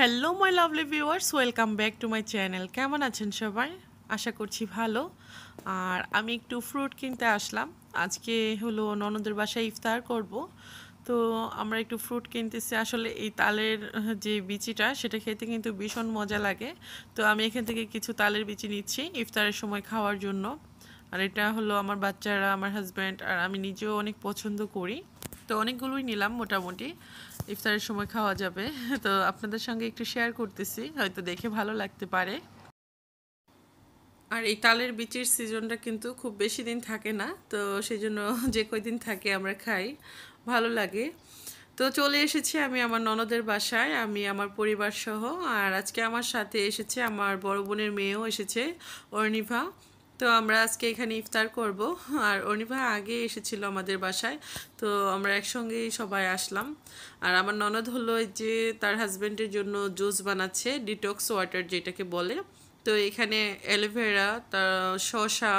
hello my lovely viewers welcome back to my channel কেমন আছেন সবাই আশা করছি ভালো আর আমি একটু ফ্রুট কিনতে আসলাম আজকে হলো ননদের বাসায় ইফতার করব তো আমরা একটু ফ্রুট কিনতেছি আসলে এই তালের যে বিচিটা সেটা খেতে কিন্তু ভীষণ মজা লাগে তো আমি এখান থেকে কিছু তালের বিচি নিচ্ছি ইফতারের সময় খাওয়ার জন্য আর এটা হলো আমার বাচ্চারা আমার হাজব্যান্ড আর আমি নিজেও অনেক পছন্দ করি তো অনেকগুলোই নিলাম মোটামুটি ইফতারের সময় খাওয়া যাবে তো আপনাদের সঙ্গে একটু শেয়ার করতেছি হয়তো দেখে ভালো লাগতে পারে আর এই তালের বিচির সিজনটা কিন্তু খুব বেশি দিন থাকে না তো সেই জন্য যে কয়দিন থাকে আমরা খাই ভালো লাগে তো চলে এসেছি আমি আমার ননদের বাসায় আমি আমার পরিবার সহ আর আজকে আমার সাথে এসেছে আমার বড় বোনের মেয়েও এসেছে অর্ণিভা তো আমরা আজকে এখানে ইফতার করব আর অনিভা আগে এসেছিল আমাদের বাসায় তো আমরা একসঙ্গেই সবাই আসলাম আর আমার ননদ হলো যে তার হাজব্যান্ডের জন্য জুস বানাচ্ছে ডিটক্স ওয়াটার যেটাকে বলে তো এখানে অ্যালোভেরা শসা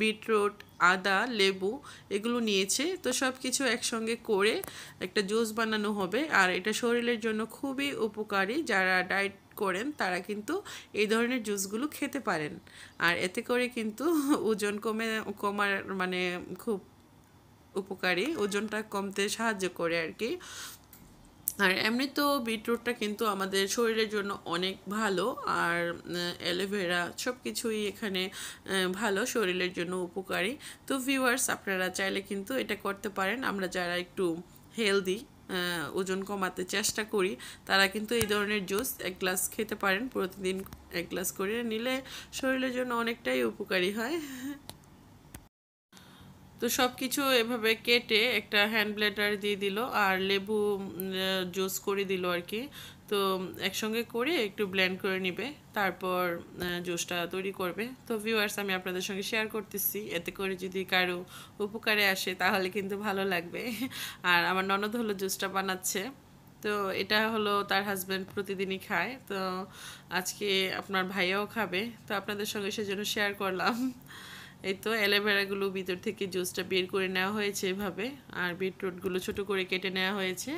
বিটরুট আদা লেবু এগুলো নিয়েছে তো সব কিছু একসঙ্গে করে একটা জুস বানানো হবে আর এটা শরীরের জন্য খুবই উপকারী যারা ডায়েট করেন তারা কিন্তু এই ধরনের জুসগুলো খেতে পারেন আর এতে করে কিন্তু ওজন কমে কমার মানে খুব উপকারী ওজনটা কমতে সাহায্য করে আর কি আর এমনি তো বিটরুটটা কিন্তু আমাদের শরীরের জন্য অনেক ভালো আর অ্যালোভেরা সব কিছুই এখানে ভালো শরীরের জন্য উপকারী তো ভিউয়ার্স আপনারা চাইলে কিন্তু এটা করতে পারেন আমরা যারা একটু হেলদি ওজন কমাতে চেষ্টা করি তারা কিন্তু এই ধরনের জুস এক গ্লাস খেতে পারেন প্রতিদিন এক গ্লাস করে নিলে শরীরের জন্য অনেকটাই উপকারী হয় তো সব কিছু এভাবে কেটে একটা হ্যান্ড ব্লেডার দিয়ে দিল আর লেবু জুস করে দিল আর কি তো একসঙ্গে করে একটু ব্ল্যান্ড করে নিবে তারপর জুসটা তৈরি করবে তো ভিউয়ার্স আমি আপনাদের সঙ্গে শেয়ার করতেছি এতে করে যদি কারো উপকারে আসে তাহলে কিন্তু ভালো লাগবে আর আমার ননদ হলো জুসটা বানাচ্ছে তো এটা হলো তার হাজব্যান্ড প্রতিদিনই খায় তো আজকে আপনার ভাইয়াও খাবে তো আপনাদের সঙ্গে সেজন্য শেয়ার করলাম এই তো অ্যালোভেরাগুলো ভিতর থেকে জুসটা বের করে নেওয়া হয়েছে এভাবে আর বিটরুটগুলো ছোট করে কেটে নেওয়া হয়েছে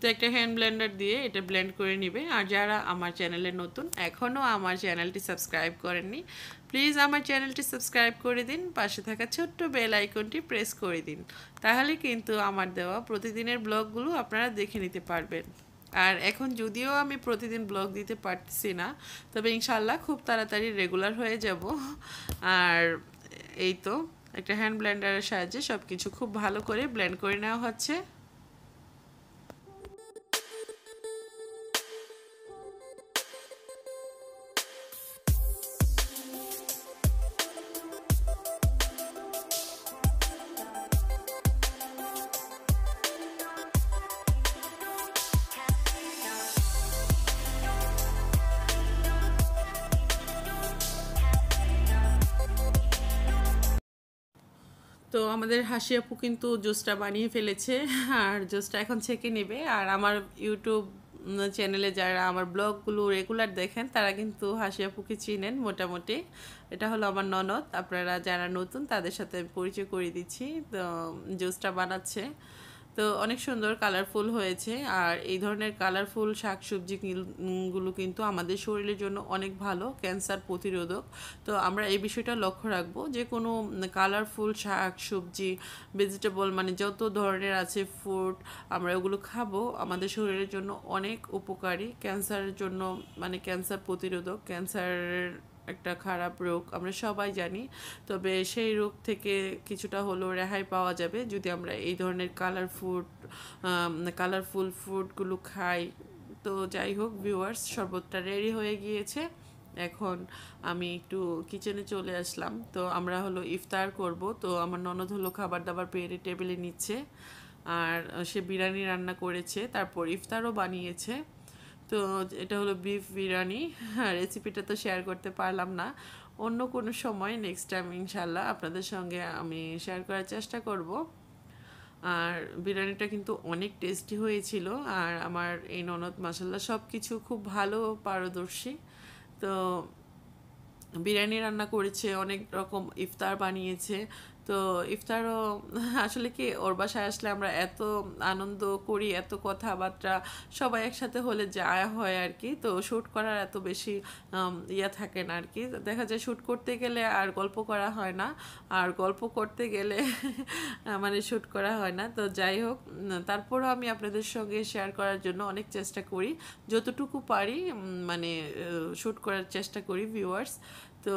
তো একটা হ্যান্ড ব্লেন্ডার দিয়ে এটা ব্লেন্ড করে নিবে আর যারা আমার চ্যানেলে নতুন এখনও আমার চ্যানেলটি সাবস্ক্রাইব করেননি প্লিজ আমার চ্যানেলটি সাবস্ক্রাইব করে দিন পাশে থাকা ছোট্ট বেল আইকনটি প্রেস করে দিন তাহলে কিন্তু আমার দেওয়া প্রতিদিনের ব্লগগুলো আপনারা দেখে নিতে পারবেন আর এখন যদিও আমি প্রতিদিন ব্লগ দিতে পারছি না তবে ইনশাল্লাহ খুব তাড়াতাড়ি রেগুলার হয়ে যাব আর এই তো একটা হ্যান্ড ব্লেন্ডারের সাহায্যে সব কিছু খুব ভালো করে ব্লেন্ড করে নেওয়া হচ্ছে তো আমাদের হাসি আপু কিন্তু জুসটা বানিয়ে ফেলেছে আর জুসটা এখন ছেঁকে নেবে আর আমার ইউটিউব চ্যানেলে যারা আমার ব্লগগুলো রেগুলার দেখেন তারা কিন্তু হাসি আপুকে চিনেন মোটামুটি এটা হলো আমার ননদ আপনারা যারা নতুন তাদের সাথে পরিচয় করে দিচ্ছি তো জুসটা বানাচ্ছে তো অনেক সুন্দর কালারফুল হয়েছে আর এই ধরনের কালারফুল শাকসবজিগুলো কিন্তু আমাদের শরীরের জন্য অনেক ভালো ক্যান্সার প্রতিরোধক তো আমরা এই বিষয়টা লক্ষ্য রাখবো যে কোনো কালারফুল শাকসবজি ভেজিটেবল মানে যত ধরনের আছে ফ্রুট আমরা ওগুলো খাবো আমাদের শরীরের জন্য অনেক উপকারী ক্যান্সারের জন্য মানে ক্যান্সার প্রতিরোধক ক্যান্সার একটা খারাপ রোগ আমরা সবাই জানি তবে সেই রোগ থেকে কিছুটা হলেও রেহাই পাওয়া যাবে যদি আমরা এই ধরনের কালার ফুড কালারফুল ফুডগুলো খাই তো যাই হোক ভিউয়ার্স শরবতটা রেডি হয়ে গিয়েছে এখন আমি একটু কিচেনে চলে আসলাম তো আমরা হলো ইফতার করব তো আমার ননদ হলো খাবার দাবার পেরে টেবিলে নিচ্ছে আর সে বিরিয়ানি রান্না করেছে তারপর ইফতারও বানিয়েছে তো এটা হলো বিফ বিরিয়ানি রেসিপিটা তো শেয়ার করতে পারলাম না অন্য কোনো সময় নেক্সট টাইম ইনশাল্লাহ আপনাদের সঙ্গে আমি শেয়ার করার চেষ্টা করব আর বিরিয়ানিটা কিন্তু অনেক টেস্টি হয়েছিল আর আমার এই ননদ মাসাল্লাহ সব কিছু খুব ভালো পারদর্শী তো বিরিয়ানি রান্না করেছে অনেক রকম ইফতার বানিয়েছে তো ইফতারও আসলে কি ওর বাসায় আসলে আমরা এত আনন্দ করি এত কথাবার্তা সবাই একসাথে হলে যায় হয় আর কি তো শ্যুট করার এত বেশি ইয়া থাকে না আর কি দেখা যায় শ্যুট করতে গেলে আর গল্প করা হয় না আর গল্প করতে গেলে মানে শ্যুট করা হয় না তো যাই হোক তারপরও আমি আপনাদের সঙ্গে শেয়ার করার জন্য অনেক চেষ্টা করি যতটুকু পারি মানে শ্যুট করার চেষ্টা করি ভিউয়ার্স তো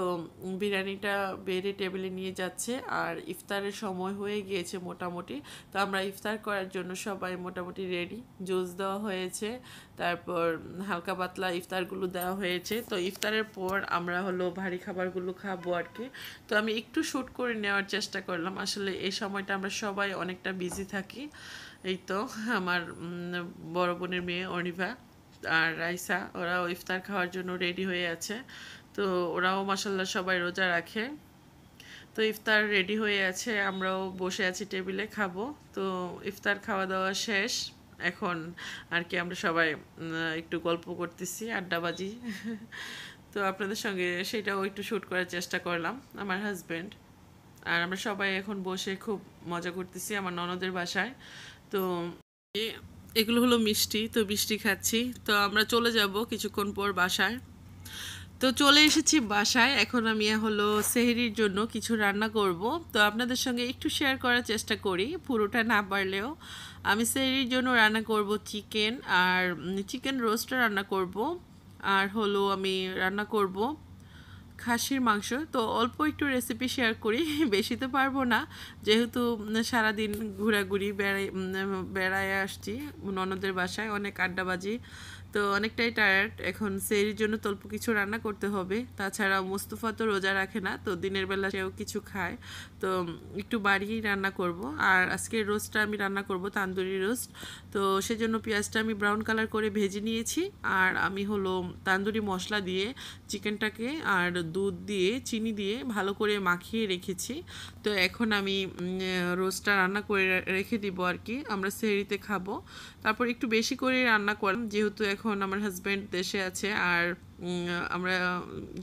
বিরিয়ানিটা বেড়ে টেবিলে নিয়ে যাচ্ছে আর ইফতারের সময় হয়ে গিয়েছে মোটামুটি তো আমরা ইফতার করার জন্য সবাই মোটামুটি রেডি জুস দেওয়া হয়েছে তারপর হালকা পাতলা ইফতারগুলো দেওয়া হয়েছে তো ইফতারের পর আমরা হলো ভারী খাবারগুলো খাবো আর কি তো আমি একটু শ্যুট করে নেওয়ার চেষ্টা করলাম আসলে এই সময়টা আমরা সবাই অনেকটা বিজি থাকি এই তো আমার বড় বোনের মেয়ে অনিভা আর রাইসা ওরা ইফতার খাওয়ার জন্য রেডি হয়ে আছে তো ওরাও মাসাল্লাহ সবাই রোজা রাখে তো ইফতার রেডি হয়ে আছে আমরাও বসে আছি টেবিলে খাবো তো ইফতার খাওয়া দাওয়া শেষ এখন আর কি আমরা সবাই একটু গল্প করতেছি আড্ডাবাজি তো আপনাদের সঙ্গে সেটাও একটু শ্যুট করার চেষ্টা করলাম আমার হাজব্যান্ড আর আমরা সবাই এখন বসে খুব মজা করতেছি আমার ননদের বাসায় তো এগুলো হলো মিষ্টি তো মিষ্টি খাচ্ছি তো আমরা চলে যাব কিছুক্ষণ পর বাসায় তো চলে এসেছি বাসায় এখন আমি হলো সেহেরির জন্য কিছু রান্না করব তো আপনাদের সঙ্গে একটু শেয়ার করার চেষ্টা করি পুরোটা না পারলেও আমি সেহেরির জন্য রান্না করব চিকেন আর চিকেন রোস্ট রান্না করব আর হলো আমি রান্না করব খাসির মাংস তো অল্প একটু রেসিপি শেয়ার করি বেশি তো পারবো না যেহেতু সারাদিন ঘোরাঘুরি বেড়াই বেড়ায় আসছি ননদের বাসায় অনেক আড্ডাবাজি তো অনেকটাই টায়ার্ড এখন সেরির জন্য তল্প কিছু রান্না করতে হবে তাছাড়া মোস্তফা তো রোজা রাখে না তো দিনের বেলা সেও কিছু খায় তো একটু বাড়িয়েই রান্না করব আর আজকে রোস্টটা আমি রান্না করব তান্দুরি রোস্ট তো সেজন্য পেঁয়াজটা আমি ব্রাউন কালার করে ভেজে নিয়েছি আর আমি হলো তান্দুরি মশলা দিয়ে চিকেনটাকে আর দুধ দিয়ে চিনি দিয়ে ভালো করে মাখিয়ে রেখেছি তো এখন আমি রোস্টটা রান্না করে রেখে দিব আর কি আমরা সেরিতে খাবো তারপর একটু বেশি করে রান্না করলাম যেহেতু এখন এখন আমার হাজব্যান্ড দেশে আছে আর আমরা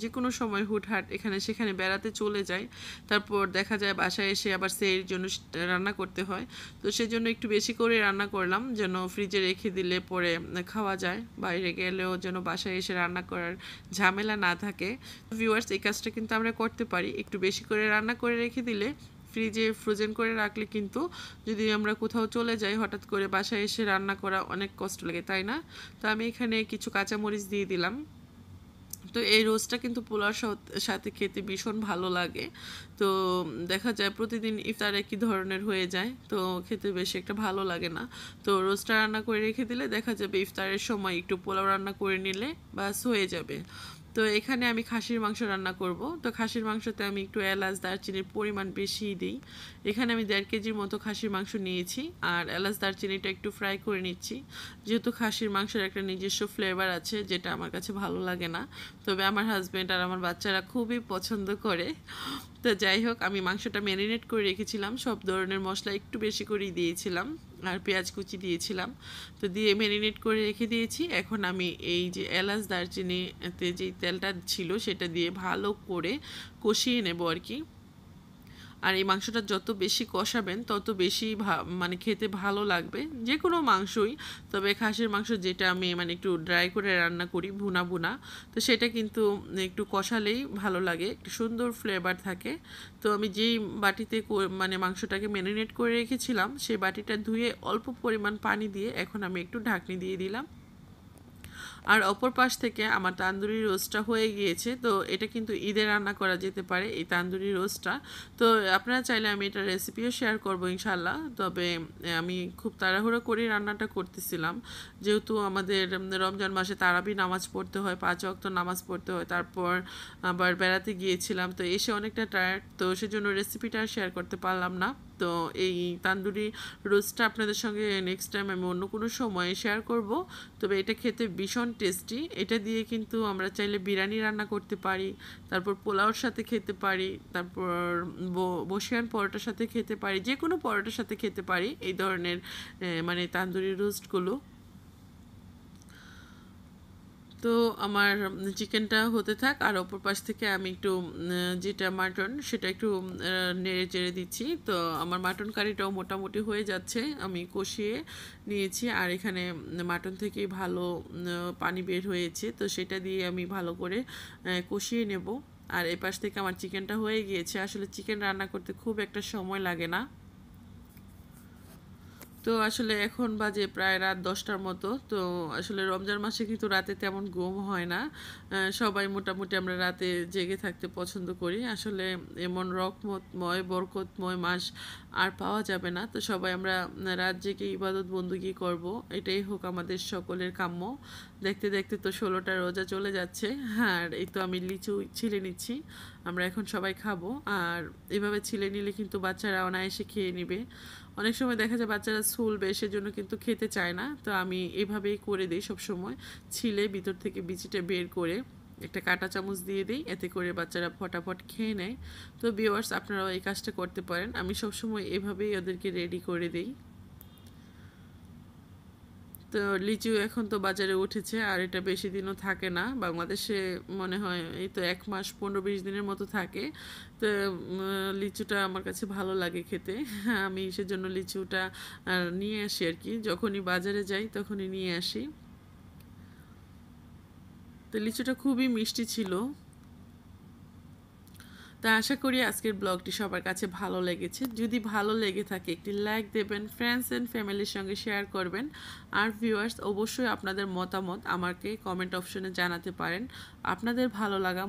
যে কোনো সময় হুটহাট এখানে সেখানে বেড়াতে চলে যাই তারপর দেখা যায় বাসায় এসে আবার সেই জন্য রান্না করতে হয় তো সেজন্য একটু বেশি করে রান্না করলাম যেন ফ্রিজে রেখে দিলে পরে খাওয়া যায় বাইরে গেলেও যেন বাসায় এসে রান্না করার ঝামেলা না থাকে ভিউয়ার্স এই কাজটা কিন্তু আমরা করতে পারি একটু বেশি করে রান্না করে রেখে দিলে ফ্রিজে ফ্রোজেন করে রাখলে কিন্তু যদি আমরা কোথাও চলে যাই হঠাৎ করে বাসায় এসে রান্না করা অনেক কষ্ট লাগে তাই না তো আমি এখানে কিছু কাঁচামরিচ দিয়ে দিলাম তো এই রোজটা কিন্তু পোলার সাথে খেতে ভীষণ ভালো লাগে তো দেখা যায় প্রতিদিন ইফতার একই ধরনের হয়ে যায় তো খেতে বেশি একটা ভালো লাগে না তো রোজটা রান্না করে রেখে দিলে দেখা যাবে ইফতারের সময় একটু পোলাও রান্না করে নিলে বাস হয়ে যাবে তো এখানে আমি খাসির মাংস রান্না করব তো খাসির মাংসতে আমি একটু এলাচ দারচিনির পরিমাণ বেশি দিই এখানে আমি দেড় কেজির মতো খাসির মাংস নিয়েছি আর এলাচ দারচিনিটা একটু ফ্রাই করে নিচ্ছি যেহেতু খাসির মাংসের একটা নিজস্ব ফ্লেভার আছে যেটা আমার কাছে ভালো লাগে না তবে আমার হাজব্যান্ড আর আমার বাচ্চারা খুবই পছন্দ করে তো যাই হোক আমি মাংসটা ম্যারিনেট করে রেখেছিলাম সব ধরনের মশলা একটু বেশি করেই দিয়েছিলাম আর পেঁয়াজ কুচি দিয়েছিলাম তো দিয়ে ম্যারিনেট করে রেখে দিয়েছি এখন আমি এই যে এলাচ দারচিনিতে যেই তেলটা ছিল সেটা দিয়ে ভালো করে কষিয়ে নেব আর কি আর এই মাংসটা যত বেশি কষাবেন তত বেশি মানে খেতে ভালো লাগবে যে কোনো মাংসই তবে খাসির মাংস যেটা আমি মানে একটু ড্রাই করে রান্না করি ভুনা ভুনা তো সেটা কিন্তু একটু কষালেই ভালো লাগে একটু সুন্দর ফ্লেভার থাকে তো আমি যেই বাটিতে মানে মাংসটাকে ম্যারিনেট করে রেখেছিলাম সেই বাটিটা ধুয়ে অল্প পরিমাণ পানি দিয়ে এখন আমি একটু ঢাকনি দিয়ে দিলাম আর অপর পাশ থেকে আমার তান্দুরি রোস্টটা হয়ে গিয়েছে তো এটা কিন্তু ঈদে রান্না করা যেতে পারে এই তান্দুরি রোস্টটা তো আপনারা চাইলে আমি এটা রেসিপিও শেয়ার করবো ইনশাল্লাহ তবে আমি খুব তাড়াহুড়ো করে রান্নাটা করতেছিলাম যেহেতু আমাদের রমজান মাসে তারাবি নামাজ পড়তে হয় পাঁচ অক্ত নামাজ পড়তে হয় তারপর আবার বেড়াতে গিয়েছিলাম তো এসে অনেকটা টায়ার্ড তো সেজন্য রেসিপিটা শেয়ার করতে পারলাম না তো এই তান্দুরি রোস্টটা আপনাদের সঙ্গে নেক্সট টাইম আমি অন্য কোনো সময়ে শেয়ার করব তবে এটা খেতে ভীষণ টেস্টি এটা দিয়ে কিন্তু আমরা চাইলে বিরিয়ানি রান্না করতে পারি তারপর পোলাওর সাথে খেতে পারি তারপর বসিয়ান পরোটার সাথে খেতে পারি যে কোনো পরোটার সাথে খেতে পারি এই ধরনের মানে তান্দুরি রোস্টগুলো তো আমার চিকেনটা হতে থাক আর ওপর পাশ থেকে আমি একটু যেটা মাটন সেটা একটু নেড়ে চেড়ে দিচ্ছি তো আমার মাটন কারিটাও মোটামুটি হয়ে যাচ্ছে আমি কষিয়ে নিয়েছি আর এখানে মাটন থেকে ভালো পানি বের হয়েছে তো সেটা দিয়ে আমি ভালো করে কষিয়ে নেব আর এপাশ থেকে আমার চিকেনটা হয়ে গিয়েছে আসলে চিকেন রান্না করতে খুব একটা সময় লাগে না তো আসলে এখন বাজে প্রায় রাত দশটার মতো তো আসলে রমজান মাসে কিন্তু রাতে তেমন ঘুম হয় না সবাই মোটামুটি আমরা রাতে জেগে থাকতে পছন্দ করি আসলে এমন রকমতময় বরকতময় মাস আর পাওয়া যাবে না তো সবাই আমরা রাত জেগে ইবাদত বন্দুকি করব এটাই হোক আমাদের সকলের কাম্য দেখতে দেখতে তো ষোলোটা রোজা চলে যাচ্ছে আর এই তো আমি লিচু ছিলে নিচ্ছি আমরা এখন সবাই খাবো আর এভাবে ছিলে নিলে কিন্তু বাচ্চারা অনায়াসে খেয়ে নিবে অনেক সময় দেখা যায় বাচ্চারা স্কুলবে সেজন্য কিন্তু খেতে চায় না তো আমি এভাবেই করে দিই সবসময় ছিলে ভিতর থেকে বিচিটা বের করে একটা কাঁটা চামচ দিয়ে দিই এতে করে বাচ্চারা ফটাফট খেয়ে নেয় তো বিওয়ার্স আপনারাও এই কাজটা করতে পারেন আমি সবসময় এভাবেই ওদেরকে রেডি করে দিই তো লিচু এখন তো বাজারে উঠেছে আর এটা বেশি দিনও থাকে না বাংলাদেশে মনে হয় এই তো এক মাস পনেরো বিশ দিনের মতো থাকে তো লিচুটা আমার কাছে ভালো লাগে খেতে আমি সেজন্য লিচুটা নিয়ে আসি আর কি যখনই বাজারে যাই তখনই নিয়ে আসি তো লিচুটা খুবই মিষ্টি ছিল তা আশা করি আজকের ব্লগটি সবার কাছে ভালো লেগেছে যদি ভালো লেগে থাকে একটি লাইক দেবেন ফ্রেন্ডস অ্যান্ড ফ্যামিলির সঙ্গে শেয়ার করবেন আর ভিউয়ার্স অবশ্যই আপনাদের মতামত আমাকে কমেন্ট অপশনে জানাতে পারেন আপনাদের ভালো লাগা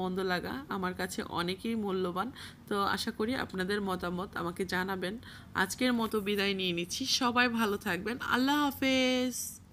মন্দ লাগা আমার কাছে অনেকেই মূল্যবান তো আশা করি আপনাদের মতামত আমাকে জানাবেন আজকের মতো বিদায় নিয়ে নিচ্ছি সবাই ভালো থাকবেন আল্লাহ হাফেজ